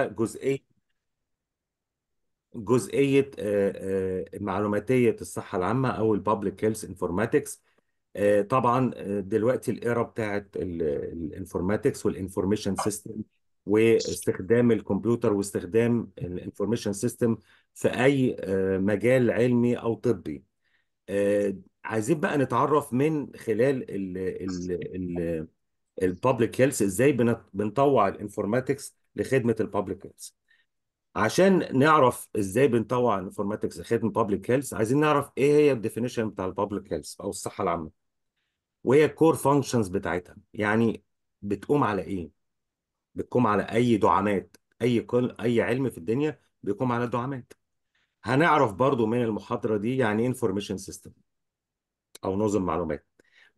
جزئية جزئية آه، آه، معلوماتية الصحة العامة أو البابليك هيلث انفورماتكس طبعا آه، دلوقتي الإيرا بتاعت الانفورماتكس والانفورميشن سيستم واستخدام الكمبيوتر واستخدام الانفورميشن سيستم في أي مجال علمي أو طبي عايزين بقى نتعرف من خلال الـ الـ الـ Public هيلث ازاي بنطوع الانفورماتكس لخدمه البابليك هيلث عشان نعرف ازاي بنطوع انفورماتكس لخدمه البابليك هيلث عايزين نعرف ايه هي الديفينيشن بتاع البابليك هيلث او الصحه العامه وهي الكور فانكشنز بتاعتها يعني بتقوم على ايه بتقوم على اي دعامات اي كل اي علم في الدنيا بيقوم على الدعامات هنعرف برضو من المحاضره دي يعني ايه انفورميشن سيستم او نظم معلومات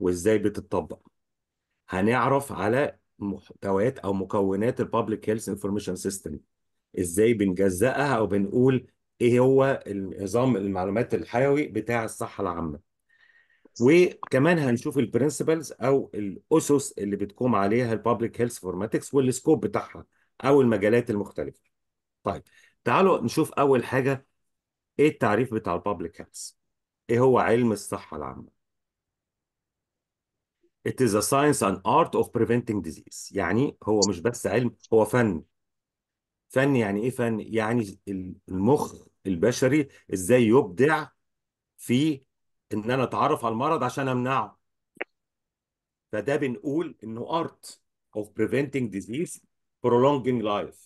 وازاي بتتطبق هنعرف على محتويات او مكونات البابليك هيلث انفورميشن سيستم ازاي بنجزأها او بنقول ايه هو النظام المعلومات الحيوي بتاع الصحه العامه وكمان هنشوف البرنسبلز او الاسس اللي بتقوم عليها البابليك هيلث فورماتكس والسكوب بتاعها او المجالات المختلفه طيب تعالوا نشوف اول حاجه ايه التعريف بتاع البابليك هيلث ايه هو علم الصحه العامه It is a science and art of preventing disease يعني هو مش بس علم هو فن فن يعني ايه فن يعني المخ البشري ازاي يبدع في ان انا اتعرف على المرض عشان امنعه فده بنقول انه art of preventing disease prolonging life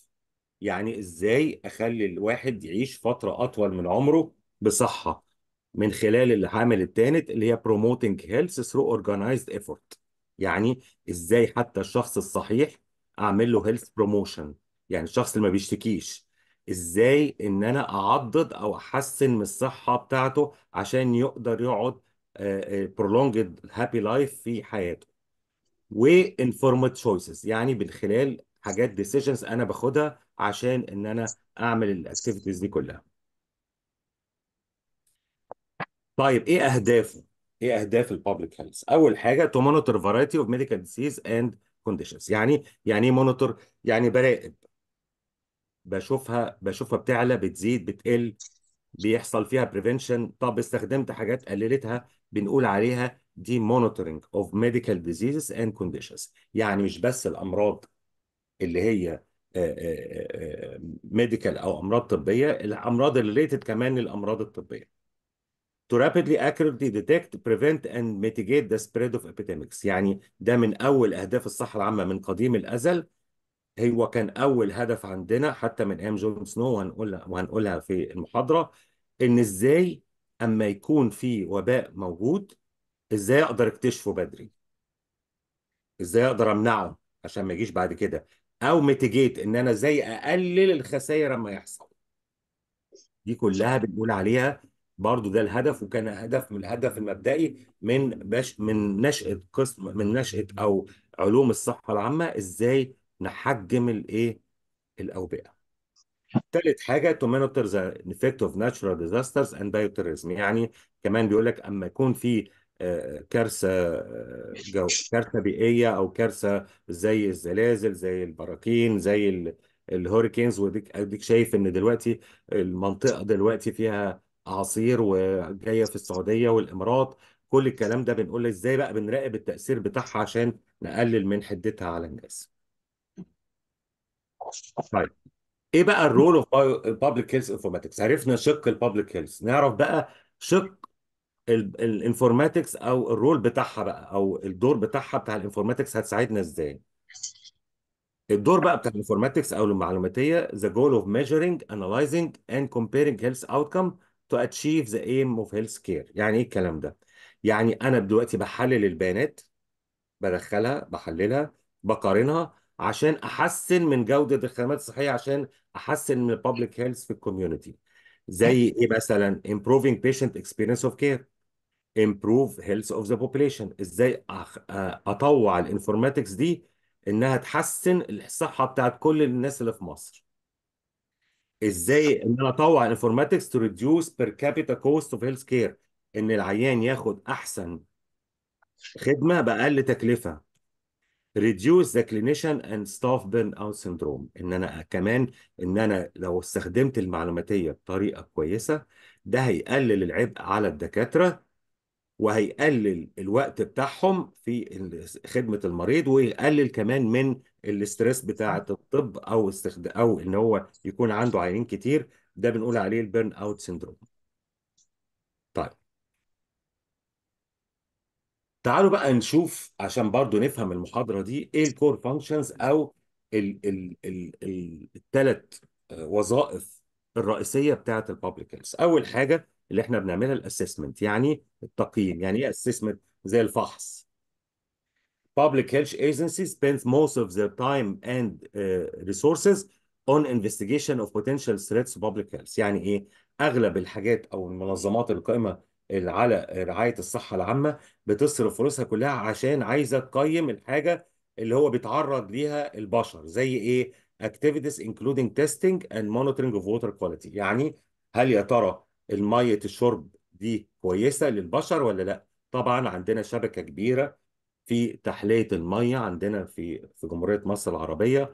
يعني ازاي اخلي الواحد يعيش فتره اطول من عمره بصحه من خلال العامل الثالث اللي هي promoting health through organized effort يعني ازاي حتى الشخص الصحيح اعمل له health promotion يعني الشخص اللي ما بيشتكيش ازاي ان انا اعضد او احسن من الصحه بتاعته عشان يقدر يقعد آه، آه، prolonged happy life في حياته وانفورمد تشويسز يعني من خلال حاجات decisions انا باخدها عشان ان انا اعمل الاكتيفيتيز دي كلها طيب ايه اهدافه؟ ايه اهداف البابليك هيلث؟ اول حاجه تو مونيتور فرايتي اوف ميديكال ديزيز اند كونديشنز يعني يعني ايه مونيتور؟ يعني براقب بشوفها بشوفها بتعلى بتزيد بتقل بيحصل فيها بريفنشن طب استخدمت حاجات قللتها بنقول عليها دي مونيتورنج اوف ميديكال ديزيزز اند كونديشنز يعني مش بس الامراض اللي هي ميديكال آه، آه، آه، او امراض طبيه الامراض الريليتد كمان للامراض الطبيه to rapidly accurately detect, prevent and mitigate the spread of epidemics يعني ده من أول أهداف الصحة العامة من قديم الأزل هو كان أول هدف عندنا حتى من أيام جون سنو وهنقولها وهنقولها في المحاضرة إن إزاي أما يكون في وباء موجود إزاي أقدر أكتشفه بدري إزاي أقدر أمنعه عشان ما يجيش بعد كده أو ميتيجيت إن أنا إزاي أقلل الخسائر أما يحصل دي كلها بنقول عليها برضو ده الهدف وكان هدف من الهدف المبدئي من باش من نشأة قسم من نشأة أو علوم الصحة العامة إزاي نحجم الإيه الأوبئة ثالث حاجة to monitor the effect of natural disasters and bioterrorism يعني كمان بيقول لك أما يكون في آه، كارثة آه، جو كارثة بيئية أو كارثة زي الزلازل زي البراكين زي الهوريكينز وديك شايف ان دلوقتي المنطقه دلوقتي فيها عصير وجايه في السعوديه والامارات كل الكلام ده بنقول ازاي بقى بنراقب التاثير بتاعها عشان نقلل من حدتها على الناس طيب ايه بقى الرول اوف بابليك هيلث انفورماتكس عرفنا شق البابليك هيلث نعرف بقى شق الانفورماتكس او الرول بتاعها بقى او الدور بتاعها بتاع الانفورماتكس هتساعدنا ازاي الدور بقى بتاع الانفورماتكس او المعلوماتيه ذا جول اوف ميجرينج انالايزنج اند كومبيرينج هيلث outcome تو اتشيف ذا ايم اوف هيلث كير يعني ايه الكلام ده يعني انا دلوقتي بحلل البيانات بدخلها بحللها بقارنها عشان احسن من جوده الخدمات الصحيه عشان احسن من الببليك هيلث في الكوميونتي زي ايه مثلا improving patient experience of care improve health of the population ازاي آه، اطوع الانفورماتكس دي انها تحسن الصحه بتاعت كل الناس اللي في مصر ازاي ان انا اطوع انفورماتكس تو ريديوس بير كابيتا كوست اوف هيلث كير ان العيان ياخد احسن خدمه باقل تكلفه reduce the clinician and staff burnout syndrome ان انا كمان ان انا لو استخدمت المعلوماتيه بطريقه كويسه ده هيقلل العبء على الدكاتره وهيقلل الوقت بتاعهم في خدمه المريض ويقلل كمان من الاسترس بتاعه الطب او استخدام او ان هو يكون عنده عيانين كتير ده بنقول عليه البيرن اوت سيندروم. طيب تعالوا بقى نشوف عشان برضو نفهم المحاضره دي ايه الكور فانكشنز او الثلاث وظائف الرئيسيه بتاعه البابليك هيلث. اول حاجه اللي احنا بنعملها الاسسمنت يعني التقييم يعني ايه اسسمنت زي الفحص public health agencies spend most of their time and uh, resources on investigation of potential threats to public health يعني ايه اغلب الحاجات او المنظمات القائمه على رعايه الصحه العامه بتصرف فلوسها كلها عشان عايزه تقيم الحاجه اللي هو بيتعرض ليها البشر زي ايه activities including testing and monitoring of water quality يعني هل يا ترى الميه الشرب دي كويسه للبشر ولا لا طبعا عندنا شبكه كبيره في تحليه الميه عندنا في في جمهوريه مصر العربيه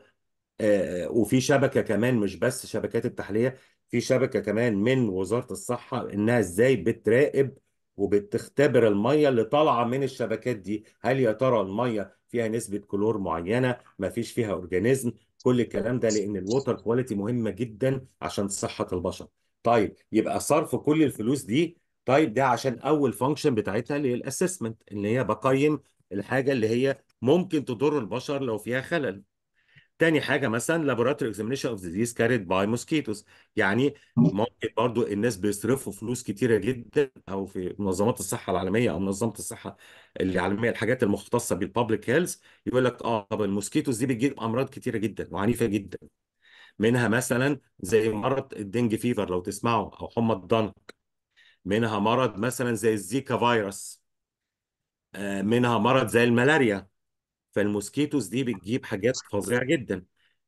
آه، آه، وفي شبكه كمان مش بس شبكات التحليه في شبكه كمان من وزاره الصحه انها ازاي بتراقب وبتختبر الميه اللي طالعه من الشبكات دي هل يا ترى الميه فيها نسبه كلور معينه ما فيش فيها اورجانيزم كل الكلام ده لان الووتر كواليتي مهمه جدا عشان صحه البشر طيب يبقى صرف كل الفلوس دي طيب ده عشان اول فانكشن بتاعتها اللي هي الاسسمنت اللي هي بقيم الحاجه اللي هي ممكن تضر البشر لو فيها خلل تاني حاجة مثلا laboratory اكزامينشن اوف ديزيز كاريد باي موسكيتوز يعني ممكن برضو الناس بيصرفوا فلوس كتيرة جدا أو في منظمات الصحة العالمية أو منظمة الصحة العالمية الحاجات المختصة بالبابليك هيلث يقول لك اه طب الموسكيتوز دي بتجيب أمراض كتيرة جدا وعنيفة جدا منها مثلا زي مرض الدنج فيفر لو تسمعوا او حمى الضنك منها مرض مثلا زي الزيكا فيروس آه، منها مرض زي الملاريا فالموسكيتوز دي بتجيب حاجات فظيعه جدا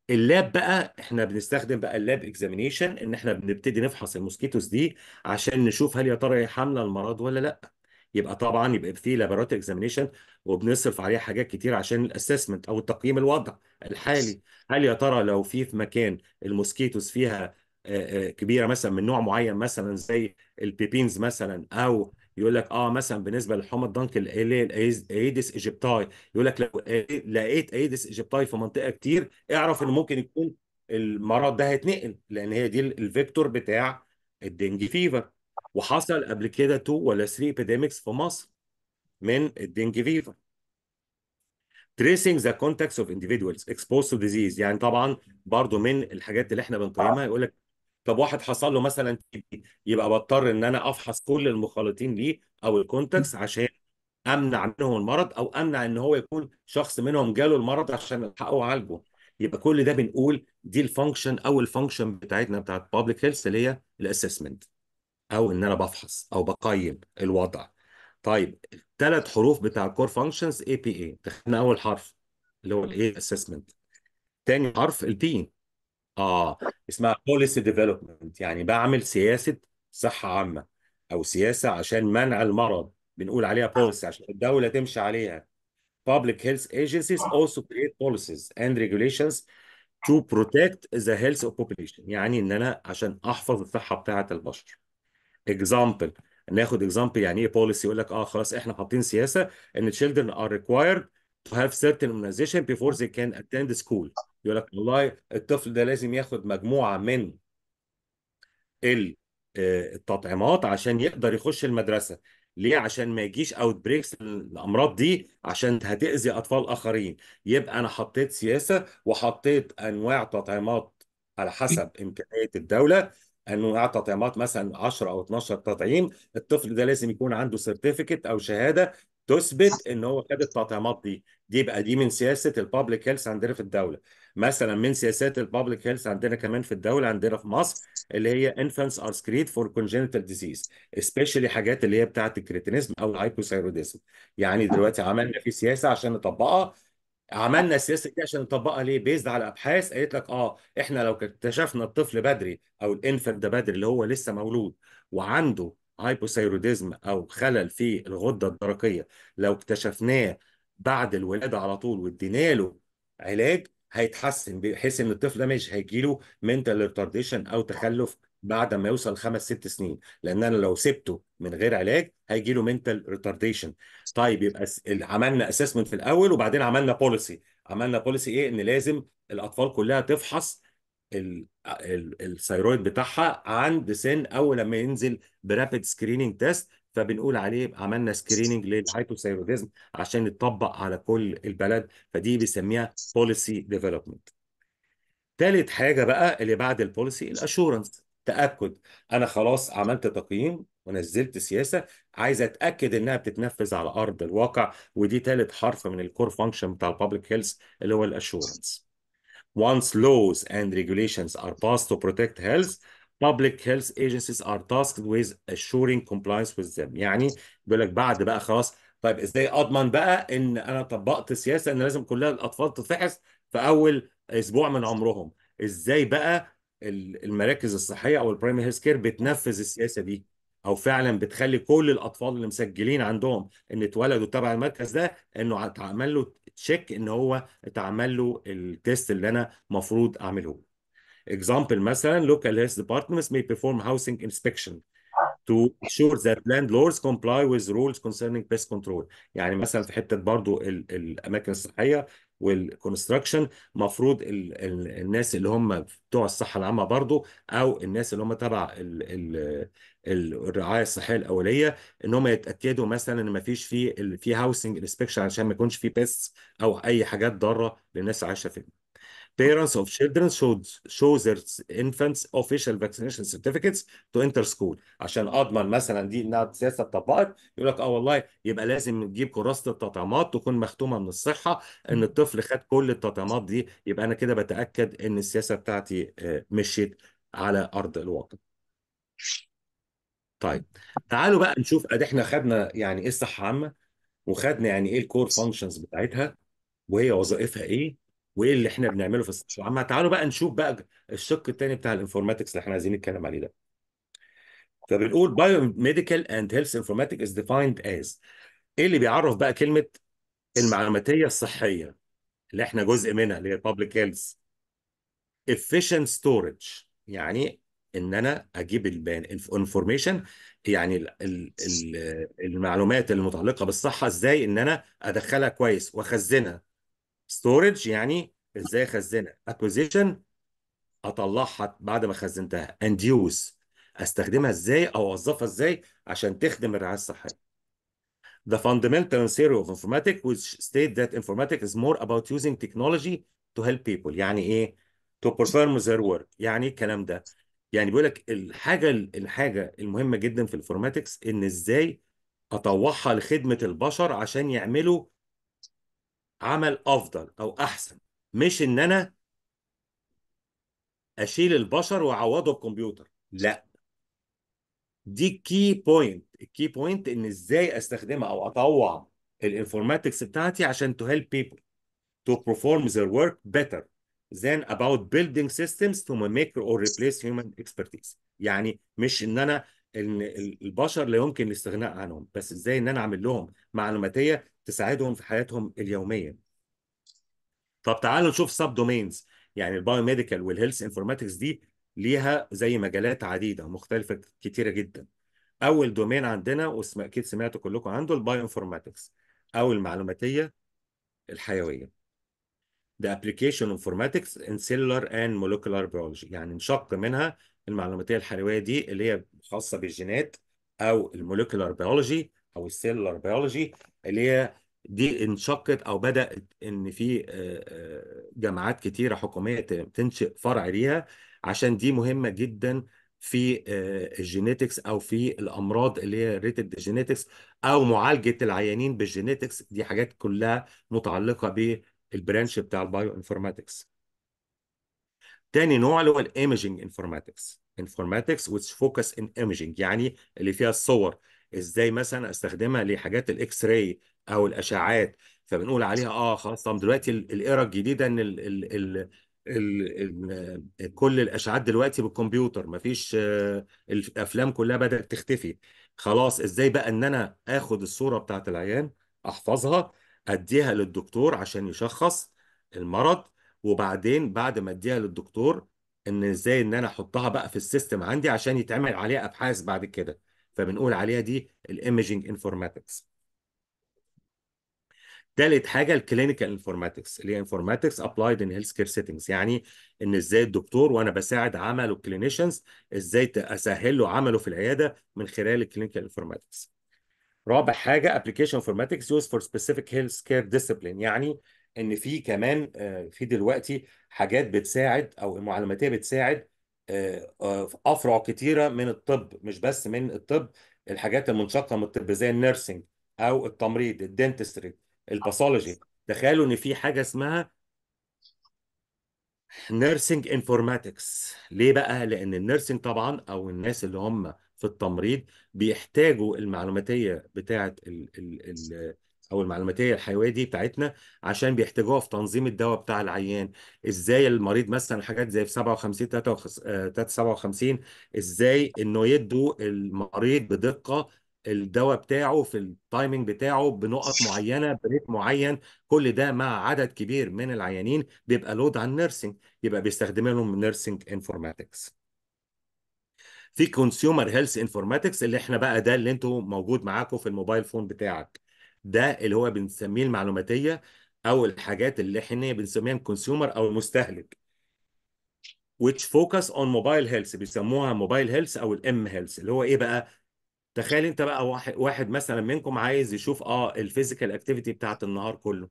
اللاب بقى احنا بنستخدم بقى اللاب اكزامينيشن ان احنا بنبتدي نفحص الموسكيتوز دي عشان نشوف هل يا ترى هي حامله المرض ولا لا يبقى طبعا يبقى في لابراتوري اكزامينيشن وبنصرف عليه حاجات كتير عشان الاسسمنت او التقييم الوضع الحالي هل يا ترى لو في في مكان الموسكيتوس فيها آه، آه، كبيره مثلا من نوع معين مثلا زي البيبينز مثلا او يقول لك اه مثلا بالنسبه للحمى الضنك الايدس ايجيبتاي يقول لك لو لقيت ايدس ايجيبتاي في منطقه كتير اعرف ان ممكن يكون المرض ده هيتنقل لان هي دي الفيكتور بتاع الدنج فيفر وحصل قبل كده 2 ولا 3 ابيديميكس في مصر من الدنج فيفر tracing the contacts of individuals exposed to disease يعني طبعا برضو من الحاجات اللي احنا بنقيمها يقول لك طب واحد حصل له مثلا يبقى بضطر ان انا افحص كل المخالطين ليه او الكونتاكتس عشان امنع منهم المرض او امنع ان هو يكون شخص منهم جاله المرض عشان الحقه عالجه يبقى كل ده بنقول دي الفانكشن او الفانكشن بتاعتنا بتاعت بابليك هيلث اللي هي الاسسمنت او ان انا بفحص او بقيم الوضع طيب الثلاث حروف بتاع الكور فانكشنز اي بي اي احنا اول حرف اللي هو الاي اسسمنت ثاني حرف البي اه اسمها بوليسي ديفلوبمنت يعني بعمل سياسه صحه عامه او سياسه عشان منع المرض بنقول عليها بوليسي عشان الدوله تمشي عليها public health agencies also create policies and regulations to protect the health of population يعني ان انا عشان احفظ الصحه بتاعه البشر example ناخد اكزامبل يعني ايه بوليسي يقول لك اه خلاص احنا حاطين سياسه ان تشيلدرن ار ريكوايرد تو هاف سيرتن immunization بيفور ذي كان اتند سكول يقول لك والله الطفل ده لازم ياخد مجموعه من آه، التطعيمات عشان يقدر يخش المدرسه ليه عشان ما يجيش اوت بريكس الامراض دي عشان هتاذي اطفال اخرين يبقى انا حطيت سياسه وحطيت انواع تطعيمات على حسب امكانيه الدوله انه يعطى تطعيمات مثلا 10 او 12 تطعيم الطفل ده لازم يكون عنده سيرتيفيكت او شهاده تثبت ان هو خد التطعيمات دي دي يبقى دي من سياسه البابليك هيلث عندنا في الدوله مثلا من سياسات البابليك هيلث عندنا كمان في الدوله عندنا في مصر اللي هي infants ار سكريت فور كونجنتال ديزيز سبيشالي حاجات اللي هي بتاعه الكريتينيزم او الهايبوثايروديزم يعني دلوقتي عملنا في سياسه عشان نطبقها عملنا السياسه دي عشان نطبقها ليه؟ بيزد على ابحاث قالت لك اه احنا لو اكتشفنا الطفل بدري او الانفنت ده بدري اللي هو لسه مولود وعنده هايبوثايروديزم او خلل في الغده الدرقيه لو اكتشفناه بعد الولاده على طول وادينا له علاج هيتحسن بحيث ان الطفل ده مش هيجي له منتال ريتارديشن او تخلف بعد ما يوصل خمس ست سنين لان انا لو سبته من غير علاج هيجي له منتال ريتارديشن طيب يبقى عملنا اسسمنت في الاول وبعدين عملنا بوليسي عملنا بوليسي ايه ان لازم الاطفال كلها تفحص الثيرويد بتاعها عند سن اول لما ينزل برابيد سكريننج تيست فبنقول عليه عملنا سكريننج للهايبوثايروديزم عشان يتطبق على كل البلد فدي بنسميها بوليسي ديفلوبمنت ثالث حاجه بقى اللي بعد البوليسي الاشورنس تاكد انا خلاص عملت تقييم ونزلت سياسه عايز اتاكد انها بتتنفذ على ارض الواقع ودي ثالث حرف من الكور فانكشن بتاع البابليك هيلث اللي هو الاشورنس Once laws and regulations are passed to protect health, public health agencies are tasked with assuring compliance with them. يعني بيقول لك بعد بقى خلاص طيب ازاي اضمن بقى ان انا طبقت سياسه ان لازم كلها الاطفال تتفحص في اول اسبوع من عمرهم؟ ازاي بقى المراكز الصحيه او البرايمري هيلث كير بتنفذ السياسه دي او فعلا بتخلي كل الاطفال اللي مسجلين عندهم ان اتولدوا تبع المركز ده انه اتعمل له تشيك ان هو اتعمل له التيست اللي انا المفروض اعمله. Example مثلا local health departments may perform housing inspection to ensure that landlords comply with rules concerning pest control يعني مثلا في حته برضو الاماكن الصحيه والكونستراكشن مفروض الـ الـ الناس اللي هم بتوع الصحه العامه برضو او الناس اللي هم تبع الـ الـ الرعايه الصحيه الاوليه ان هم يتاكدوا مثلا ان ما فيش في في هاوسنج انسبكشن عشان ما يكونش في بيست او اي حاجات ضاره للناس عايشه في Parents of children should show their infants official vaccination certificates to enter school عشان اضمن مثلا دي انها سياسه اتطبقت يقول لك اه والله يبقى لازم نجيب كراسه التطعيمات تكون مختومه من الصحه ان الطفل خد كل التطعيمات دي يبقى انا كده بتاكد ان السياسه بتاعتي آه، مشيت على ارض الواقع. طيب تعالوا بقى نشوف ادي احنا خدنا يعني ايه الصحه عامه وخدنا يعني ايه الكور فانكشنز بتاعتها وهي وظائفها ايه وايه اللي احنا بنعمله في الصحه العامه تعالوا بقى نشوف بقى الشق الثاني بتاع الانفورماتكس اللي احنا عايزين نتكلم عليه ده فبنقول ميديكال اند هيلث انفورماتيك از ديفايند از ايه اللي بيعرف بقى كلمه المعلوماتيه الصحيه اللي احنا جزء منها اللي هي بابليك هيلث efficient storage يعني ان انا اجيب الانفورميشن يعني المعلومات المتعلقه بالصحه ازاي ان انا ادخلها كويس واخزنها ستورج يعني ازاي اخزنها اكوزيشن اطلعها بعد ما خزنتها اند يوز استخدمها ازاي او اوظفها ازاي عشان تخدم الرعايه الصحيه The fundamental theory of informatics which state that informatics is more about using technology to help people يعني ايه to perform their work يعني ايه الكلام ده يعني بيقول لك الحاجه الحاجه المهمه جدا في الانفورماتكس ان ازاي اطوعها لخدمه البشر عشان يعملوا عمل افضل او احسن مش ان انا اشيل البشر واعوضه بكمبيوتر لا دي كي بوينت الكي بوينت ان ازاي استخدمها او اطوع الانفورماتكس بتاعتي عشان تو هيلب بيبل تو بيرفورم زير ورك بيتر than اباوت بيلدينج سيستمز تو ميك اور ريبليس هيومن expertise يعني مش ان انا ان البشر لا يمكن الاستغناء عنهم بس ازاي ان انا اعمل لهم معلوماتيه تساعدهم في حياتهم اليوميه طب تعالوا نشوف سب دومينز يعني البايوميديكال والهيلث انفورماتكس دي ليها زي مجالات عديده مختلفه كتيره جدا اول دومين عندنا واسم اكيد سمعتوا كلكم عنده البايو انفورماتكس او المعلوماتيه الحيويه The application of informatics in cellular and molecular biology يعني انشق منها المعلوماتيه الحيويه دي اللي هي خاصه بالجينات او الموليكولار بيولوجي او السيلولار بيولوجي اللي هي دي انشقت او بدات ان في آه، آه، جامعات كتيره حكوميه تنشئ فرع ليها عشان دي مهمه جدا في آه، الجينيتكس او في الامراض اللي هي ريتد جينيتكس او معالجه العيانين بالجينيتكس دي حاجات كلها متعلقه بالبرانش بتاع البايو انفورماتكس تاني نوع اللي هو الايمجنج انفورماتكس انفورماتكس which فوكس ان ايمجنج يعني اللي فيها الصور ازاي مثلا استخدمها لحاجات الاكس راي او الاشعاعات فبنقول عليها اه خلاص طب دلوقتي الايرا الجديده ان الـ الـ الـ الـ الـ كل الاشعاعات دلوقتي بالكمبيوتر مفيش آه، الافلام كلها بدات تختفي خلاص ازاي بقى ان انا اخد الصوره بتاعت العيان احفظها اديها للدكتور عشان يشخص المرض وبعدين بعد ما اديها للدكتور ان ازاي ان انا احطها بقى في السيستم عندي عشان يتعمل عليها ابحاث بعد كده فبنقول عليها دي الايمجنج انفورماتكس تالت حاجه الكلينيكال انفورماتكس اللي هي انفورماتكس ابلايد ان هيلث كير سيتنجز يعني ان ازاي الدكتور وانا بساعد عمله الكلينيشنز ازاي اسهل له عمله في العياده من خلال الكلينيكال انفورماتكس رابع حاجه ابلكيشن انفورماتكس يوز فور سبيسيفيك هيلث كير ديسيبلين يعني ان في كمان آه، في دلوقتي حاجات بتساعد او معلوماتيه بتساعد آه، افرع كتيره من الطب مش بس من الطب الحاجات المنشقه من الطب زي النيرسينج او التمريض الدنتستري الباثولوجي آه. تخيلوا ان في حاجه اسمها نيرسينج انفورماتكس ليه بقى لان النيرسينج طبعا او الناس اللي هم في التمريض بيحتاجوا المعلوماتيه بتاعه ال ال ال او المعلوماتيه الحيويه دي بتاعتنا عشان بيحتاجوها في تنظيم الدواء بتاع العيان ازاي المريض مثلا حاجات زي في 57 57 آه، ازاي انه يدوا المريض بدقه الدواء بتاعه في التايمنج بتاعه بنقط معينه بريت معين كل ده مع عدد كبير من العيانين بيبقى لود على النيرسينج يبقى بيستخدم لهم نيرسينج انفورماتكس في كونسيومر هيلث انفورماتكس اللي احنا بقى ده اللي انتوا موجود معاكم في الموبايل فون بتاعك ده اللي هو بنسميه المعلوماتيه او الحاجات اللي احنا بنسميها الكونسيومر او المستهلك which focus on mobile health بيسموها موبايل هيلث او الام هيلث اللي هو ايه بقى تخيل انت بقى واحد واحد مثلا منكم عايز يشوف اه الفيزيكال اكتيفيتي بتاعت النهار كله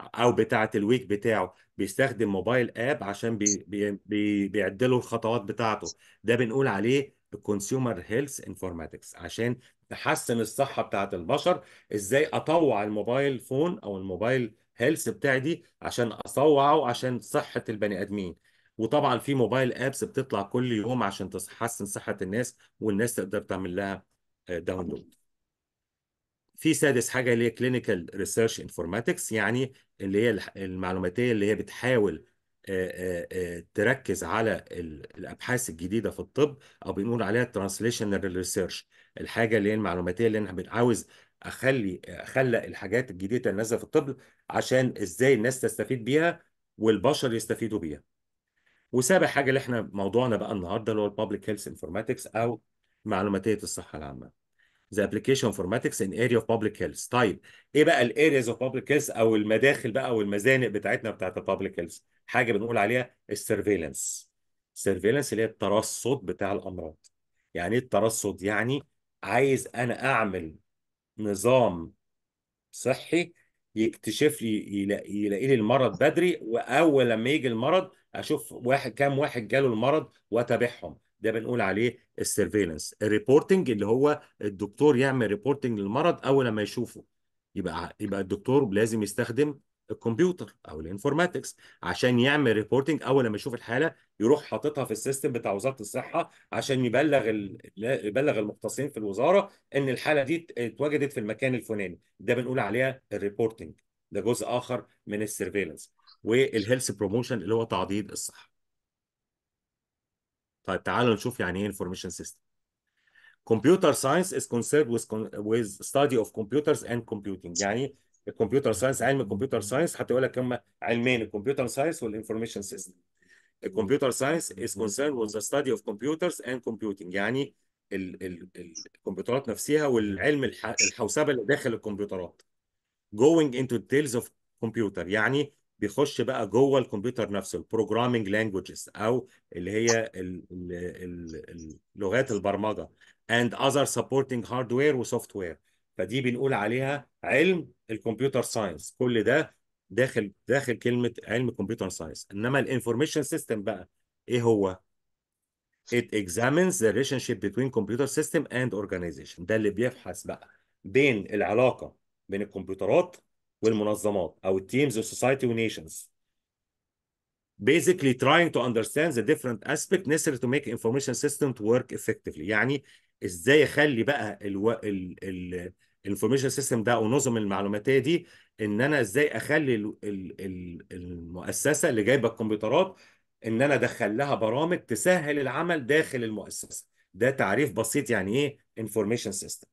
او بتاعه الويك بتاعه بيستخدم موبايل اب عشان بي بي بي بيعدله الخطوات بتاعته ده بنقول عليه كونسيومر هيلث انفورماتكس عشان تحسن الصحه بتاعه البشر ازاي اطوع الموبايل فون او الموبايل هيلث بتاعي دي عشان اصوعه عشان صحه البني ادمين وطبعا في موبايل ابس بتطلع كل يوم عشان تحسن صحه الناس والناس تقدر تعمل لها داونلود آه, في سادس حاجه اللي هي كلينيكال ريسيرش انفورماتكس يعني اللي هي المعلوماتيه اللي هي بتحاول آه، آه، آه، تركز على الابحاث الجديده في الطب او بنقول عليها ترانسليشنال ريسيرش الحاجه اللي هي المعلوماتيه اللي انا عاوز اخلي اخلق الحاجات الجديده اللي نازله في الطب عشان ازاي الناس تستفيد بيها والبشر يستفيدوا بيها. وسابع حاجه اللي احنا موضوعنا بقى النهارده اللي هو الببليك هيلث انفورماتكس او معلوماتيه الصحه العامه. the application for ان in area of public health طيب ايه بقى areas of public health او المداخل بقى او المزانق بتاعتنا بتاعت public health حاجه بنقول عليها السيرفيلانس السيرفيلانس اللي هي الترصد بتاع الامراض يعني ايه الترصد يعني عايز انا اعمل نظام صحي يكتشف لي يلاقي, يلاقي لي المرض بدري واول لما يجي المرض اشوف واحد كام واحد جاله المرض واتابعهم ده بنقول عليه السيرفيلنس الريبورتنج اللي هو الدكتور يعمل ريبورتنج للمرض اول ما يشوفه يبقى يبقى الدكتور لازم يستخدم الكمبيوتر او الانفورماتكس عشان يعمل ريبورتنج اول ما يشوف الحاله يروح حاططها في السيستم بتاع وزاره الصحه عشان يبلغ ال... يبلغ المختصين في الوزاره ان الحاله دي اتوجدت في المكان الفلاني ده بنقول عليها الريبورتنج ده جزء اخر من السيرفيلنس والهيلث بروموشن اللي هو تعضيد الصحه طيب تعالوا نشوف يعني ايه انفورميشن سيستم كمبيوتر ساينس از concerned with with study of computers and computing يعني الكمبيوتر ساينس علم الكمبيوتر ساينس هتقول لك هم علمين الكمبيوتر ساينس والانفورميشن سيستم الكمبيوتر ساينس از concerned with ستادي study of computers and computing يعني ال ال الكمبيوترات نفسها والعلم الحوسبه اللي داخل الكمبيوترات going into details of computer يعني بيخش بقى جوه الكمبيوتر نفسه البروجرامينج لانجوجز او اللي هي لغات البرمجه اند اذر سبورتنج هاردوير وسوفت وير فدي بنقول عليها علم الكمبيوتر ساينس كل ده داخل داخل كلمه علم الكمبيوتر ساينس انما الانفورميشن سيستم بقى ايه هو it examines the relationship between computer system and organization ده اللي بيبحث بقى بين العلاقه بين الكمبيوترات والمنظمات او التيمز والسوسايتي ونيشنز basically trying to understand the different aspect necessary to make information system to work effectively يعني ازاي اخلي بقى الو... ال... ال... الانفورميشن سيستم ده او نظم المعلوماتيه دي ان انا ازاي اخلي ال... ال... ال... المؤسسه اللي جايبه الكمبيوترات ان انا ادخل لها برامج تسهل العمل داخل المؤسسه ده تعريف بسيط يعني ايه انفورميشن سيستم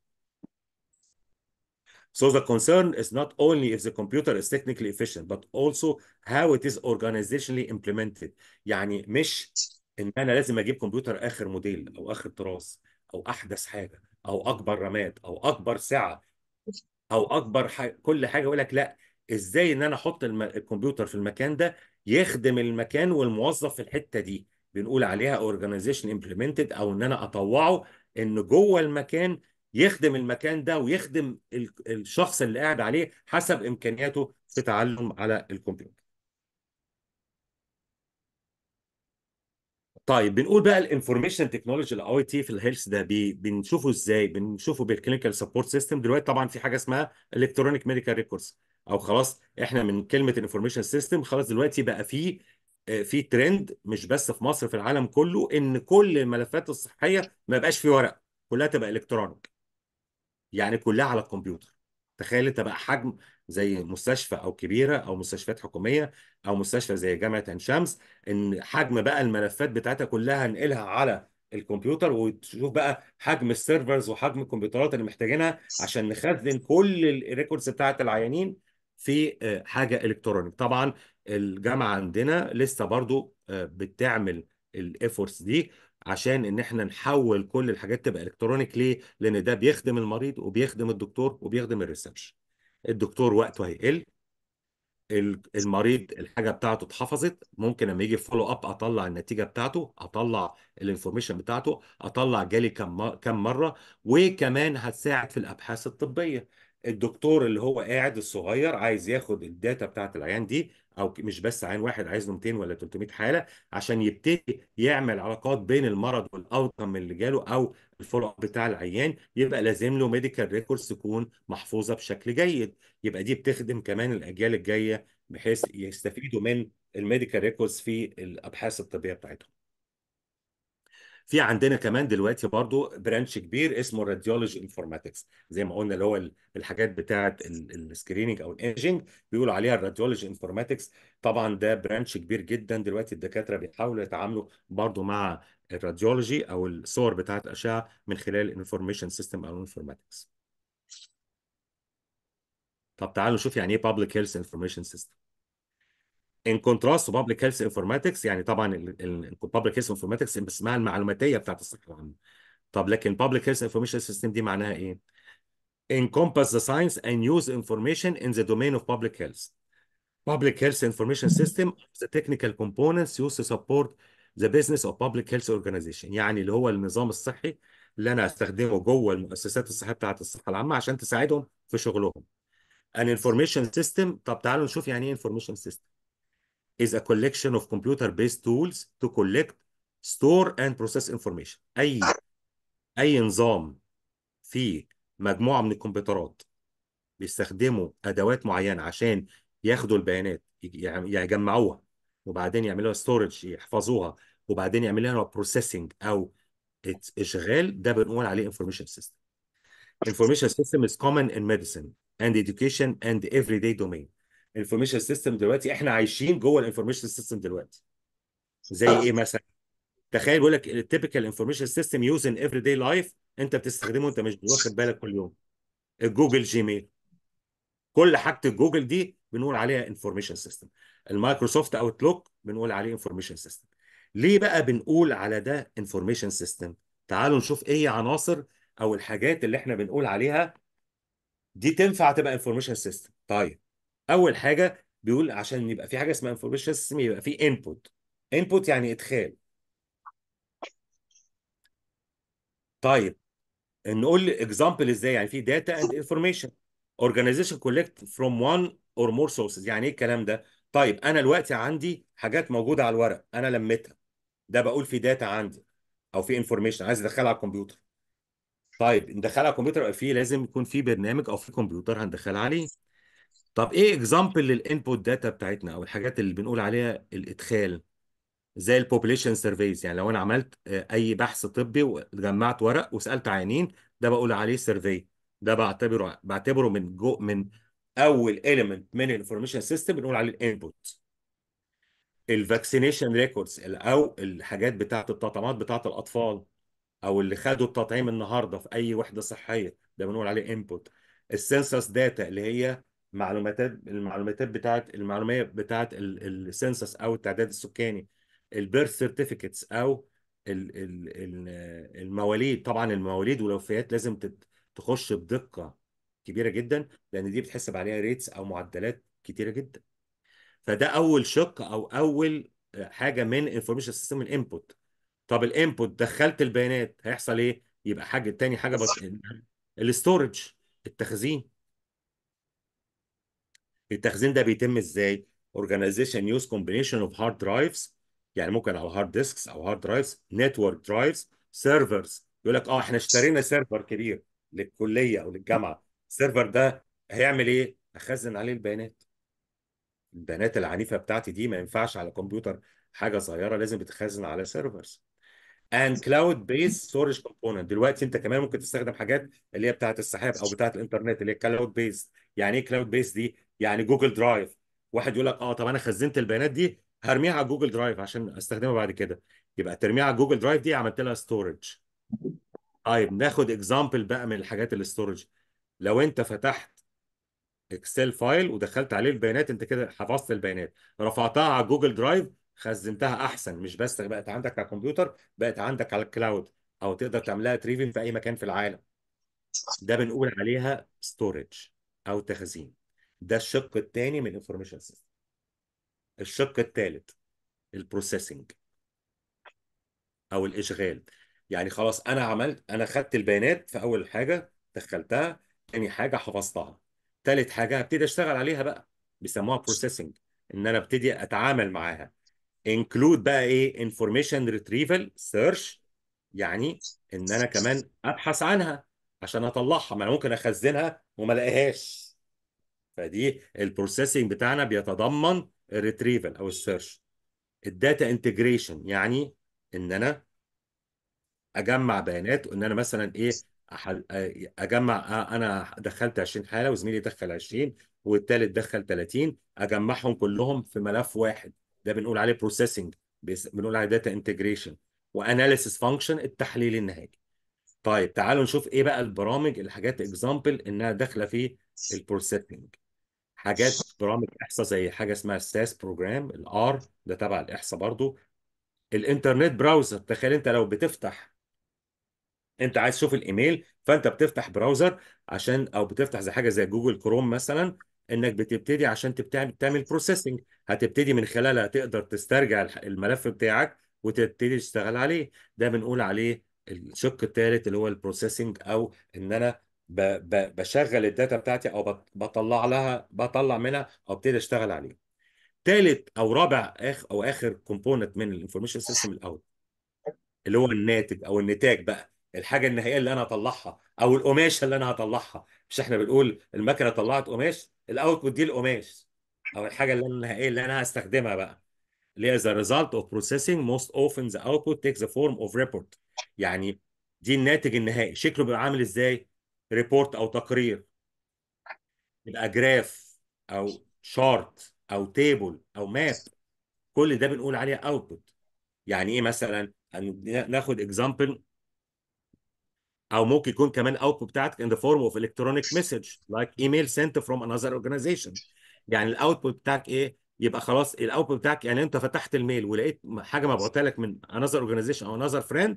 So the concern is not only if the computer is technically efficient, but also how it is organizationally implemented. يعني مش ان انا لازم اجيب كمبيوتر اخر موديل او اخر طراز او احدث حاجه او اكبر رامات او اكبر سعه او اكبر حاجة كل حاجه يقول لك لا ازاي ان انا احط الم... الكمبيوتر في المكان ده يخدم المكان والموظف في الحته دي بنقول عليها organization implemented او ان انا اطوعه ان جوه المكان يخدم المكان ده ويخدم الشخص اللي قاعد عليه حسب امكانياته في تعلم على الكمبيوتر طيب بنقول بقى الانفورميشن تكنولوجي الاي تي في الهيلث ده بنشوفه ازاي بنشوفه بالكلينيكال سبورت سيستم دلوقتي طبعا في حاجه اسمها الكترونيك ميديكال ريكوردز او خلاص احنا من كلمه الانفورميشن سيستم خلاص دلوقتي بقى في في ترند مش بس في مصر في العالم كله ان كل الملفات الصحيه ما يبقاش في ورق كلها تبقى الكترونيك يعني كلها على الكمبيوتر تخيل انت بقى حجم زي مستشفى او كبيره او مستشفيات حكوميه او مستشفى زي جامعه عين شمس ان حجم بقى الملفات بتاعتها كلها هنقلها على الكمبيوتر وتشوف بقى حجم السيرفرز وحجم الكمبيوترات اللي محتاجينها عشان نخزن كل الريكوردز بتاعت العيانين في آه، حاجه الكترونيك طبعا الجامعه عندنا لسه برضو آه، بتعمل الايفورتس دي عشان ان احنا نحول كل الحاجات تبقى الكترونيك ليه؟ لان ده بيخدم المريض وبيخدم الدكتور وبيخدم الريسبشن. الدكتور وقته هيقل المريض الحاجه بتاعته اتحفظت ممكن لما يجي فولو اب اطلع النتيجه بتاعته اطلع الانفورميشن بتاعته اطلع جالي كم كم مره وكمان هتساعد في الابحاث الطبيه الدكتور اللي هو قاعد الصغير عايز ياخد الداتا بتاعت العيان دي او مش بس عيان واحد عايز له 200 ولا 300 حاله عشان يبتدي يعمل علاقات بين المرض والاوتكم اللي جاله او الفولو اب بتاع العيان يبقى لازم له ميديكال ريكوردز تكون محفوظه بشكل جيد يبقى دي بتخدم كمان الاجيال الجايه بحيث يستفيدوا من الميديكال ريكوردز في الابحاث الطبيه بتاعتهم في عندنا كمان دلوقتي برضو برانش كبير اسمه راديولوجي انفورماتكس زي ما قلنا اللي هو الحاجات بتاعه السكريننج او الايجنج بيقولوا عليها الراديولوجي انفورماتكس طبعا ده برانش كبير جدا دلوقتي الدكاتره بيحاولوا يتعاملوا برضو مع الراديولوجي او الصور بتاعه الاشعه من خلال الانفورميشن سيستم او انفورماتكس طب تعالوا نشوف يعني ايه بابليك هيلث انفورميشن سيستم ان كونتراست بابليك هيلث انفورماتكس يعني طبعا البابليك هيلث انفورماتكس اسمها المعلوماتيه بتاعت الصحه العامه طب لكن public health information system دي معناها ايه؟ encompass the science and use information in the domain of public health. Public health information system the technical components used to support the business of public health organization يعني اللي هو النظام الصحي اللي انا استخدمه جوه المؤسسات الصحيه بتاعت الصحه العامه عشان تساعدهم في شغلهم. An information system طب تعالوا نشوف يعني ايه information system. is a collection of computer-based tools to collect, store, and process information. أي أي نظام في مجموعة من الكمبيوترات بيستخدموا أدوات معينة عشان ياخدوا البيانات يجمعوها وبعدين يعملوها ستورج يحفظوها وبعدين لها بروسيسنج أو اشغال ده بنقول عليه information system. Information system is common in medicine and education and everyday domain. انفورميشن سيستم دلوقتي احنا عايشين جوه الانفورميشن سيستم دلوقتي زي آه. ايه مثلا تخيل بيقول لك التيبيكال انفورميشن سيستم يوز ان افري داي لايف انت بتستخدمه انت مش واخد بالك كل يوم الجوجل جيميل كل حاجه الجوجل دي بنقول عليها انفورميشن سيستم المايكروسوفت اوتلوك بنقول عليه انفورميشن سيستم ليه بقى بنقول على ده انفورميشن سيستم تعالوا نشوف ايه عناصر او الحاجات اللي احنا بنقول عليها دي تنفع تبقى انفورميشن سيستم طيب اول حاجه بيقول عشان يبقى في حاجه اسمها انفورميشن سيستم يبقى في انبوت انبوت يعني ادخال طيب نقول اكزامبل ازاي يعني في داتا اند انفورميشن اورجانيزيشن كولكت فروم وان اور مور سورسز يعني ايه الكلام ده طيب انا دلوقتي عندي حاجات موجوده على الورق انا لميتها ده بقول في داتا عندي او في انفورميشن عايز ادخلها على الكمبيوتر طيب ندخلها على الكمبيوتر يبقى في لازم يكون في برنامج او في كمبيوتر هندخلها عليه طب ايه اكزامبل للانبوت داتا بتاعتنا او الحاجات اللي بنقول عليها الادخال زي البوبليشن سيرفيز يعني لو انا عملت آه، اي بحث طبي وجمعت ورق وسالت عيانين ده بقول عليه سيرفي ده بعتبره بعتبره من جو من اول اليمنت من الانفورميشن سيستم بنقول عليه الانبوت الفاكسينيشن ريكوردز او الحاجات بتاعه التطعيمات بتاعه الاطفال او اللي خدوا التطعيم النهارده في اي وحده صحيه ده بنقول عليه انبوت السنسس داتا اللي هي معلوماتات المعلوماتات بتاعت المعلوميه بتاعت السنسس او التعداد السكاني البيرث سيرتيفيكتس او المواليد طبعا المواليد والوفيات لازم تخش بدقه كبيره جدا لان دي بتحسب عليها ريتس او معدلات كتيره جدا فده اول شق او اول آه، حاجه من انفورميشن سيستم الانبوت طب الانبوت دخلت البيانات هيحصل ايه يبقى حاجه تاني حاجه الاستورج التخزين التخزين ده بيتم ازاي؟ organization use combination of hard drives يعني ممكن على هارد ديسكس او هارد درايفز نتورك درايفز سيرفرز يقول لك اه احنا اشترينا سيرفر كبير للكليه او للجامعه السيرفر ده هيعمل ايه؟ اخزن عليه البيانات البيانات العنيفه بتاعتي دي ما ينفعش على كمبيوتر حاجه صغيره لازم بتخزن على سيرفرز and cloud based storage component دلوقتي انت كمان ممكن تستخدم حاجات اللي هي بتاعه السحاب او بتاعه الانترنت اللي هي cloud based يعني ايه cloud based دي يعني جوجل درايف واحد يقول لك اه طب انا خزنت البيانات دي هرميها على جوجل درايف عشان استخدمها بعد كده يبقى ترميها على جوجل درايف دي عملت لها ستورج طيب ناخد اكزامبل بقى من الحاجات الاستورج لو انت فتحت اكسل فايل ودخلت عليه البيانات انت كده حفظت البيانات رفعتها على جوجل درايف خزنتها احسن مش بس بقت عندك على الكمبيوتر بقت عندك على الكلاود او تقدر تعملها تريفين في اي مكان في العالم ده بنقول عليها ستورج او تخزين ده الشق الثاني من انفورميشن سيستم الشق الثالث البروسيسنج او الاشغال يعني خلاص انا عملت انا خدت البيانات في اول حاجه دخلتها ثاني حاجه حفظتها ثالث حاجه هبتدي اشتغل عليها بقى بيسموها بروسيسنج ان انا ابتدي اتعامل معاها انكلود بقى ايه انفورميشن ريتريفل سيرش يعني ان انا كمان ابحث عنها عشان اطلعها ما انا ممكن اخزنها وما الاقيهاش فدي البروسيسنج بتاعنا بيتضمن الريتريفل او السيرش الداتا انتجريشن يعني ان انا اجمع بيانات وان انا مثلا ايه اجمع آه، انا دخلت 20 حاله وزميلي دخل 20 والثالث دخل 30 اجمعهم كلهم في ملف واحد ده بنقول عليه بروسيسنج بنقول عليه داتا انتجريشن واناليسيس فانكشن التحليل النهائي طيب تعالوا نشوف ايه بقى البرامج الحاجات اكزامبل انها داخله في البروسيسنج حاجات برامج احصاء زي حاجه اسمها الساس بروجرام الار ده تبع الاحصاء برضو الانترنت براوزر تخيل انت لو بتفتح انت عايز تشوف الايميل فانت بتفتح براوزر عشان او بتفتح زي حاجه زي جوجل كروم مثلا انك بتبتدي عشان تبتعمل تعمل بروسيسنج هتبتدي من خلالها تقدر تسترجع الملف بتاعك وتبتدي تشتغل عليه ده بنقول عليه الشق الثالث اللي هو البروسيسنج او ان انا بشغل الداتا بتاعتي او بطلع لها بطلع منها او ابتدي اشتغل عليه ثالث او رابع اخ او اخر كومبوننت من الانفورميشن سيستم الاوت اللي هو الناتج او النتاج بقى الحاجه النهائيه اللي انا هطلعها او القماشه اللي انا هطلعها مش احنا بنقول المكنه طلعت قماش الاوتبوت دي القماش او الحاجه اللي النهائيه اللي انا هستخدمها بقى اللي هي ذا ريزلت اوف بروسيسنج موست اوفن ذا اوتبوت تيك ذا فورم اوف ريبورت يعني دي الناتج النهائي شكله بيبقى عامل ازاي ريبورت او تقرير يبقى جراف او شارت او تيبل او ماب كل ده بنقول عليه اوتبوت يعني ايه مثلا ناخد اكزامبل او ممكن يكون كمان اوتبوت بتاعتك in the form of electronic message like email sent from another organization يعني الاوتبوت بتاعك ايه يبقى خلاص الاوتبوت بتاعك يعني انت فتحت الميل ولقيت حاجه مبعوته لك من another organization او another friend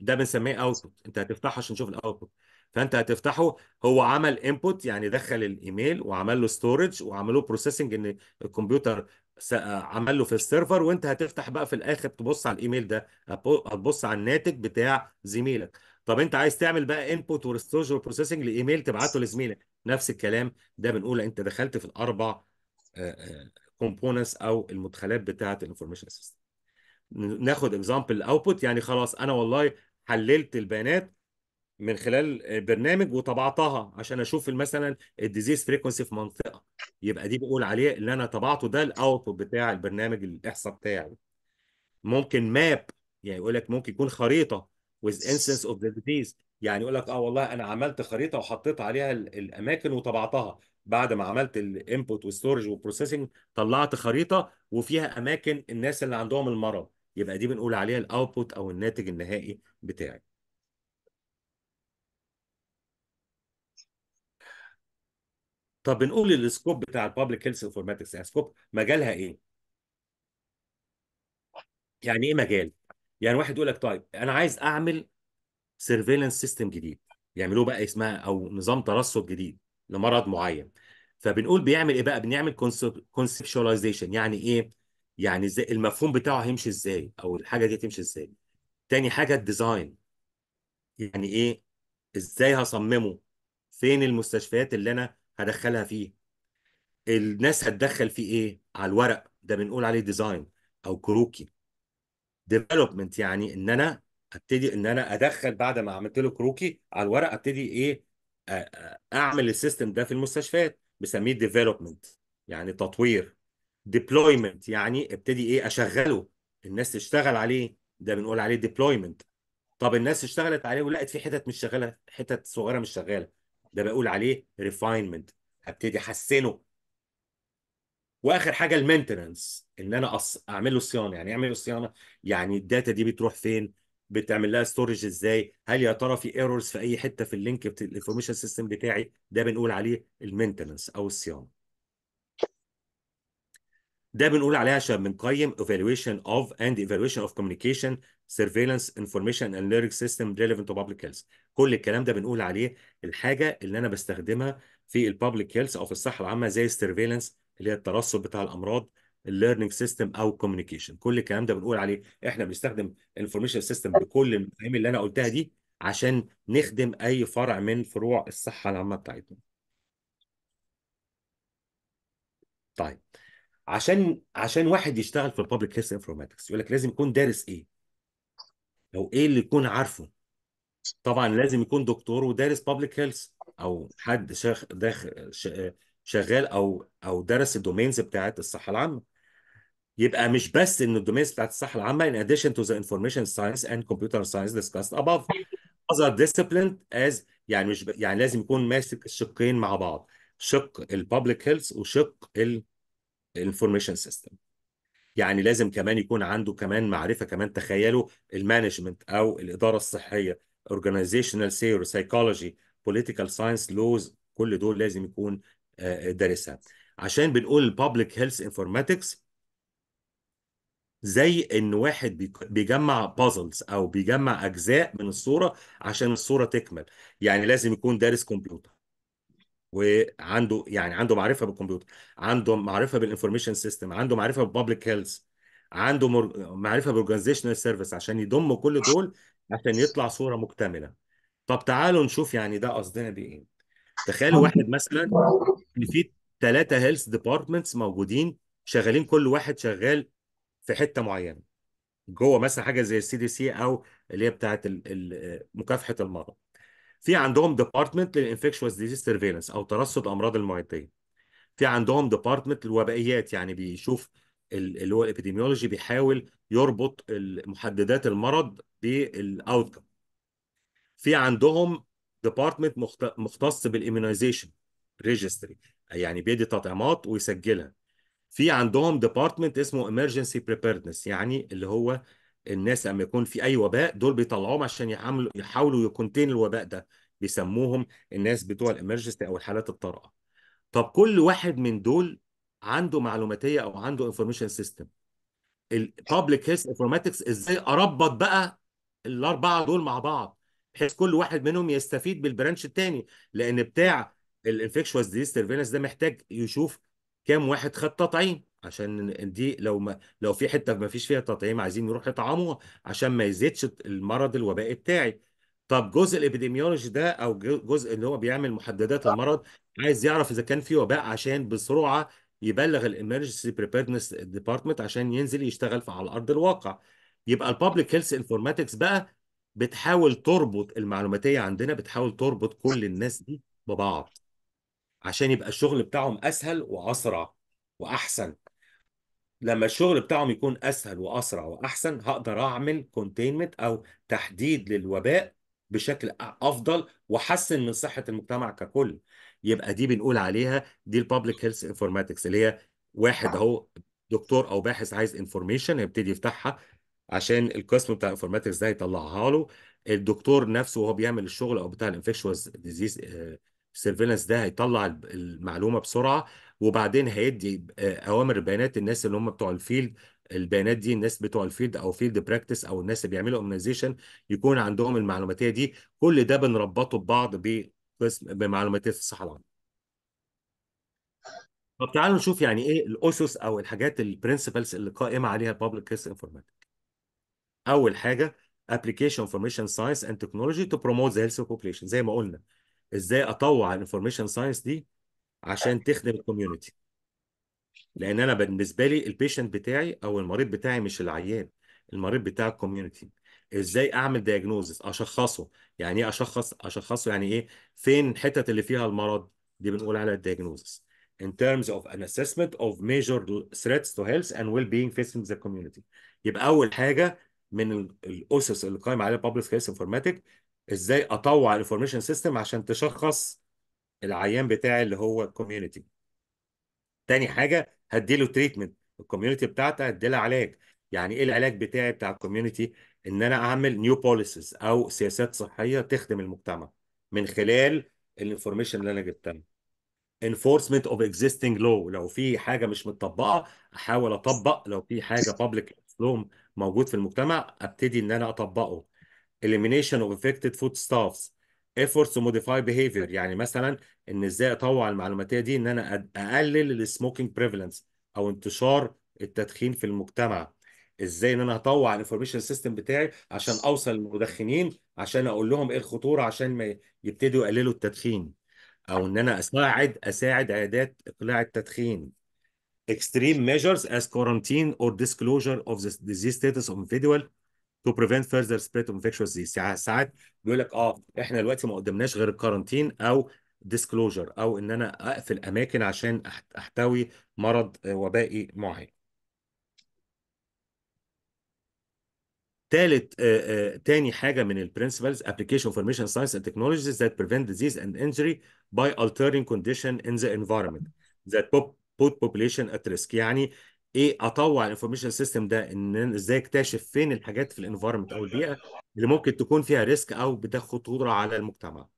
ده بنسميه اوتبوت انت هتفتحه عشان تشوف الاوتبوت فانت هتفتحه هو عمل انبوت يعني دخل الايميل وعمل له ستورج وعمل له بروسيسنج ان الكمبيوتر عمل له في السيرفر وانت هتفتح بقى في الاخر تبص على الايميل ده هتبص على الناتج بتاع زميلك طب انت عايز تعمل بقى انبوت وستورج وبروسيسنج لايميل تبعته لزميلك نفس الكلام ده بنقول انت دخلت في الاربع كومبوننتس آه، آه، او المدخلات بتاعه الانفورميشن سيستم ناخد اكزامبل الاوتبوت يعني خلاص انا والله حللت البيانات من خلال برنامج وطبعتها عشان اشوف مثلا الديزيز فريكونسي في منطقه يبقى دي بقول عليه اللي انا طبعته ده الاوتبوت بتاع البرنامج الاحصاء بتاعي ممكن ماب يعني يقول لك ممكن يكون خريطه with instance of the disease يعني يقول لك اه والله انا عملت خريطه وحطيت عليها الاماكن وطبعتها بعد ما عملت الانبوت والستورج والبروسيسنج طلعت خريطه وفيها اماكن الناس اللي عندهم المرض يبقى دي بنقول عليها الاوتبوت او الناتج النهائي بتاعي طب بنقول السكوب بتاع البابليك هيلث انفورماتكس يعني سكوب مجالها ايه؟ يعني ايه مجال؟ يعني واحد يقول لك طيب انا عايز اعمل سيرفيلنس سيستم جديد يعملوه بقى اسمها او نظام ترصد جديد لمرض معين فبنقول بيعمل ايه بقى؟ بنعمل كونسبشواليزيشن يعني ايه؟ يعني ازاي المفهوم بتاعه هيمشي ازاي او الحاجه دي هتمشي ازاي؟ تاني حاجه الديزاين يعني ايه؟ ازاي هصممه؟ فين المستشفيات اللي انا هدخلها فيه الناس هتدخل فيه ايه على الورق ده بنقول عليه ديزاين او كروكي ديفلوبمنت يعني ان انا ابتدي ان انا ادخل بعد ما عملت له كروكي على الورق ابتدي ايه اعمل السيستم ده في المستشفيات بسميه ديفلوبمنت يعني تطوير ديبلويمنت يعني ابتدي ايه اشغله الناس تشتغل عليه ده بنقول عليه ديبلويمنت طب الناس اشتغلت عليه ولقت في حتت مش شغاله حتت صغيره مش شغاله ده بقول عليه ريفاينمنت هبتدي احسنه واخر حاجه المينتننس ان انا أص... اعمل له صيانه يعني إيه اعمل له صيانه يعني الداتا دي بتروح فين بتعمل لها ستورج ازاي هل يا ترى في ايرورز في اي حته في اللينك بت... الانفورميشن سيستم بتاعي ده بنقول عليه المينتننس او الصيانه ده بنقول عليها عشان بنقيم evaluation of and evaluation of communication سيرفيلانس انفورميشن اند ليرك سيستم ريليفنت تو بابليك هيلث كل الكلام ده بنقول عليه الحاجه اللي انا بستخدمها في البابليك هيلث او في الصحه العامه زي السيرفيلانس اللي هي الترصد بتاع الامراض الليرنينج سيستم او كوميونيكيشن كل الكلام ده بنقول عليه احنا بنستخدم انفورميشن سيستم بكل المفاهيم اللي انا قلتها دي عشان نخدم اي فرع من فروع الصحه العامه بتاعتنا طيب عشان عشان واحد يشتغل في البابليك هيلث انفورماتكس يقول لك لازم يكون دارس ايه او ايه اللي يكون عارفه طبعا لازم يكون دكتور ودارس بابليك هيلث او حد شغ... داخل ش... شغال او او درس الدومينز بتاعت الصحه العامه يبقى مش بس ان الدومينز بتاعت الصحه العامه in addition to the information science and computer science discussed above other disciplines as يعني مش ب... يعني لازم يكون ماسك الشقين مع بعض شق البابليك هيلث وشق الانفورميشن سيستم يعني لازم كمان يكون عنده كمان معرفه كمان تخيلوا المانجمنت او الاداره الصحيه اورجانيزيشنال theory سايكولوجي بوليتيكال ساينس لوز كل دول لازم يكون آه، دارسها عشان بنقول الببليك هيلث انفورماتكس زي ان واحد بيجمع بازلز او بيجمع اجزاء من الصوره عشان الصوره تكمل يعني لازم يكون دارس كمبيوتر وعنده يعني عنده معرفه بالكمبيوتر عنده معرفه بالانفورميشن سيستم عنده معرفه بالبابليك هيلث عنده مر... معرفه بالاورجنايزيشنال سيرفيس عشان يضم كل دول عشان يطلع صوره مكتمله طب تعالوا نشوف يعني ده قصدنا بايه تخيلوا واحد مثلا ان في ثلاثه هيلث ديبارتمنتس موجودين شغالين كل واحد شغال في حته معينه جوه مثلا حاجه زي السي دي سي او اللي هي بتاعه مكافحه المرض في عندهم ديبارتمنت للانفكشوس ديزيز سيرفيلانس او ترصد امراض المعديه في عندهم ديبارتمنت للوبائيات يعني بيشوف اللي هو الابيديميولوجي بيحاول يربط محددات المرض بالاوتكم في عندهم ديبارتمنت مختص بالايمونايزيشن ريجستري يعني بيدي تطعيمات ويسجلها في عندهم ديبارتمنت اسمه ايمرجنسي بريبيرنس يعني اللي هو الناس لما يكون في اي وباء دول بيطلعوهم عشان يحاولوا يحاولوا يكونتين الوباء ده بيسموهم الناس بتوع الامرجنسي او الحالات الطارئه طب كل واحد من دول عنده معلوماتيه او عنده انفورميشن سيستم البابليك هيلث انفورماتكس ازاي اربط بقى الاربعه دول مع بعض بحيث كل واحد منهم يستفيد بالبرانش الثاني لان بتاع الانفكشوس ديز سيرفيلانس ده محتاج يشوف كام واحد خد تطعيم عشان دي لو ما لو في حته ما فيش فيها تطعيم عايزين يروح يطعموها عشان ما يزيدش المرض الوبائي بتاعي طب جزء الابيديميولوجي ده او جزء اللي هو بيعمل محددات المرض عايز يعرف اذا كان في وباء عشان بسرعه يبلغ الامرجنسي بريبيرنس ديبارتمنت عشان ينزل يشتغل على ارض الواقع يبقى البابليك هيلث انفورماتكس بقى بتحاول تربط المعلوماتيه عندنا بتحاول تربط كل الناس دي ببعض عشان يبقى الشغل بتاعهم اسهل واسرع واحسن لما الشغل بتاعهم يكون اسهل واسرع واحسن هقدر اعمل كونتينمنت او تحديد للوباء بشكل افضل واحسن من صحه المجتمع ككل يبقى دي بنقول عليها دي البابليك هيلث انفورماتكس اللي هي واحد اهو دكتور او باحث عايز انفورميشن هيبتدي يفتحها عشان القسم بتاع انفورماتكس ده يطلعها له الدكتور نفسه وهو بيعمل الشغل او بتاع الانفكشوز آه، ديزيز السيرفيلانس ده هيطلع المعلومه بسرعه وبعدين هيدي آه، اوامر بيانات الناس اللي هم بتوع الفيلد البيانات دي الناس بتوع الفيلد او فيلد براكتس او الناس اللي بيعملوا اورجنايزيشن يكون عندهم المعلوماتيه دي كل ده بنربطه ببعض بقسم بمعلوماتيه الصحه العامه طب تعالوا نشوف يعني ايه الاسس او الحاجات البرنسبلز اللي قائمه عليها البابليك كيس انفورماتيك اول حاجه ابلكيشن انفورميشن ساينس اند تكنولوجي تو بروموت ذا هيلث اوف population زي ما قلنا ازاي اطوع الانفورميشن ساينس دي عشان تخدم الكوميونتي لان انا بالنسبه لي البيشنت بتاعي او المريض بتاعي مش العيان المريض بتاع الكوميونتي ازاي اعمل دياجنوزس اشخصه يعني ايه اشخص اشخصه يعني ايه فين الحتت اللي فيها المرض دي بنقول على الدياجنوزس in terms of an assessment of major threats to health and well-being facing the community. يبقى أول حاجة من الأسس اللي قائم عليها public health informatics ازاي اطوع الانفورميشن سيستم عشان تشخص العيان بتاعي اللي هو الكوميونتي تاني حاجه هديله تريتمنت الكوميونتي هدي هديلها علاج يعني ايه العلاج بتاعي بتاع الكوميونتي ان انا اعمل نيو بوليسز او سياسات صحيه تخدم المجتمع من خلال الانفورميشن اللي انا جبتها enforcement of existing law لو في حاجه مش متطبقه احاول اطبق لو في حاجه public law موجود في المجتمع ابتدي ان انا اطبقه elimination of affected foodstuffs efforts to modify behavior يعني مثلا ان ازاي اطوع المعلوماتيه دي ان انا اقلل السموكينج بريفالنس او انتشار التدخين في المجتمع ازاي ان انا اطوع الانفورميشن سيستم بتاعي عشان اوصل للمدخنين عشان اقول لهم ايه الخطوره عشان ما يبتدوا يقللوا التدخين او ان انا اساعد اساعد عيادات اقلاع التدخين extreme measures as quarantine or disclosure of the disease status of individual to prevent further spread of infectious disease ساعات بيقول لك اه احنا دلوقتي ما قدمناش غير الكارانتين او ديسكلوجر او ان انا اقفل اماكن عشان احتوي مرض وبائي معين ثالث تاني حاجه من البرنسبلز application انفورميشن ساينس science and technologies that prevent disease and injury by altering ان in the environment that put population at risk يعني ايه اطوع الانفورميشن سيستم ده ان ازاي اكتشف فين الحاجات في الانفايرمنت او البيئه اللي ممكن تكون فيها ريسك او بتاخد خطوره على المجتمع.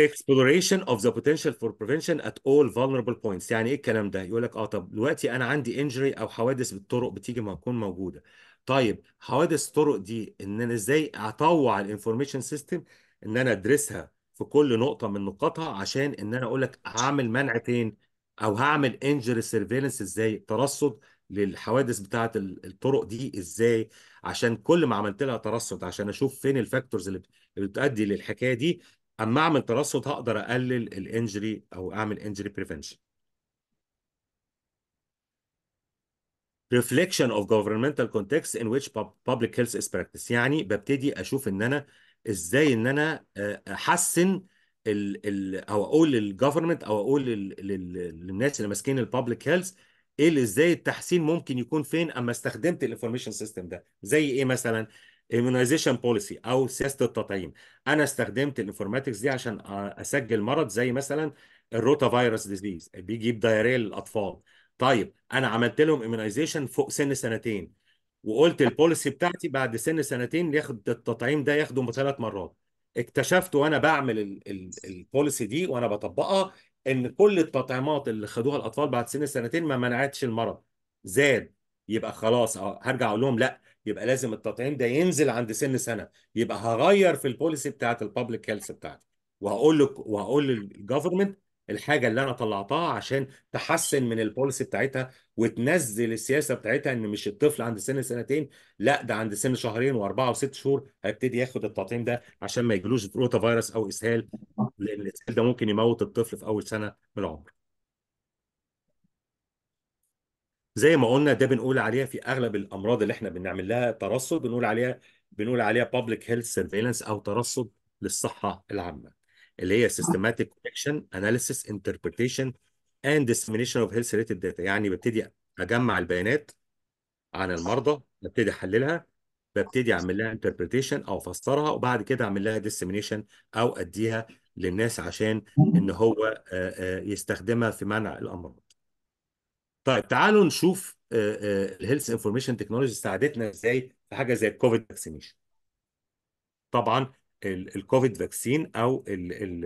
exploration of the potential for prevention at all vulnerable points يعني ايه الكلام ده يقول لك اه طب دلوقتي انا عندي انجري او حوادث بالطرق بتيجي ما تكون موجوده طيب حوادث الطرق دي ان انا ازاي اطوع الانفورميشن سيستم ان انا ادرسها في كل نقطه من نقاطها عشان ان انا اقول لك هعمل منع فين او هعمل انجري سيرفيلنس ازاي ترصد للحوادث بتاعه الطرق دي ازاي عشان كل ما عملت لها ترصد عشان اشوف فين الفاكتورز اللي بتؤدي للحكايه دي اما اعمل ترصد هقدر اقلل الانجري او اعمل انجري بريفنشن reflection of governmental context in which public health is practiced يعني ببتدي اشوف ان انا ازاي ان انا احسن ال ال او اقول للجفرمنت او اقول للناس اللي ماسكين البابليك هيلث ايه اللي ازاي التحسين ممكن يكون فين اما استخدمت الانفورميشن سيستم ده زي ايه مثلا immunization بوليسي او سياسه التطعيم انا استخدمت الانفورماتكس دي عشان اسجل مرض زي مثلا الروتا فيروس ديزيز بيجيب دايريه للاطفال طيب انا عملت لهم immunization فوق سن سنتين وقلت البوليسي بتاعتي بعد سن سنتين ياخد التطعيم ده ياخده ثلاث مرات اكتشفت وانا بعمل البوليسي دي وانا بطبقها ان كل التطعيمات اللي خدوها الاطفال بعد سن سنتين ما منعتش المرض زاد يبقى خلاص آه، هرجع اقول لهم لا يبقى لازم التطعيم ده ينزل عند سن سنه يبقى هغير في البوليسي بتاعت الببليك هيلث بتاعتي وهقول لك وهقول للجفرمنت الحاجه اللي انا طلعتها عشان تحسن من البوليسي بتاعتها وتنزل السياسه بتاعتها ان مش الطفل عند سن سنتين لا ده عند سن شهرين واربعه وست شهور هيبتدي ياخد التطعيم ده عشان ما يجيلوش روتا فيروس او اسهال لان الاسهال ده ممكن يموت الطفل في اول سنه من العمر. زي ما قلنا ده بنقول عليها في اغلب الامراض اللي احنا بنعمل لها ترصد بنقول عليها بنقول عليها public health surveillance او ترصد للصحه العامه. اللي هي systematic collection analysis interpretation and dissemination of health related data يعني ببتدي اجمع البيانات عن المرضى ببتدي احللها ببتدي اعمل لها interpretation او افسرها وبعد كده اعمل لها dissemination او اديها للناس عشان ان هو آه، آه، يستخدمها في منع الامراض. طيب تعالوا نشوف الهيلث انفورميشن تكنولوجي ساعدتنا ازاي في حاجه زي الكوفيد فاكسينيشن. طبعا الكوفيد فاكسين او الـ الـ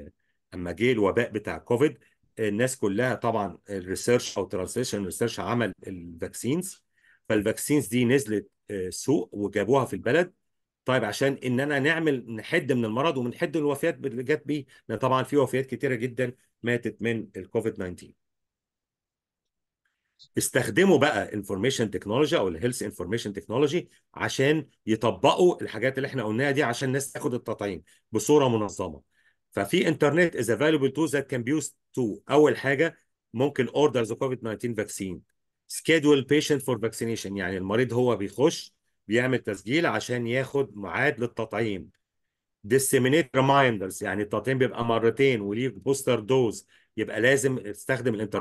الـ اما جه الوباء بتاع كوفيد الناس كلها طبعا الريسيرش او ترانسليشن ريسيرش عمل الفاكسينز فالفاكسينز دي نزلت آه، سوق وجابوها في البلد طيب عشان اننا نعمل نحد من المرض ومنحد الوفيات اللي جت بيه لان طبعا في وفيات كتيره جدا ماتت من الكوفيد 19 استخدموا بقى انفورميشن تكنولوجي او الهيلث انفورميشن تكنولوجي عشان يطبقوا الحاجات اللي احنا قلناها دي عشان الناس تاخد التطعيم بصوره منظمه ففي انترنت از افيلبل تو ذات كان بيوز تو اول حاجه ممكن اوردر ذا كوفيد 19 فاكسين سكيدول بيشنت فور فاكسينيشن يعني المريض هو بيخش بيعمل تسجيل عشان ياخد ميعاد للتطعيم ديسيمينيت ريمايندرز يعني التطعيم بيبقى مرتين وليه بوستر دوز يبقى لازم تستخدم الانترنت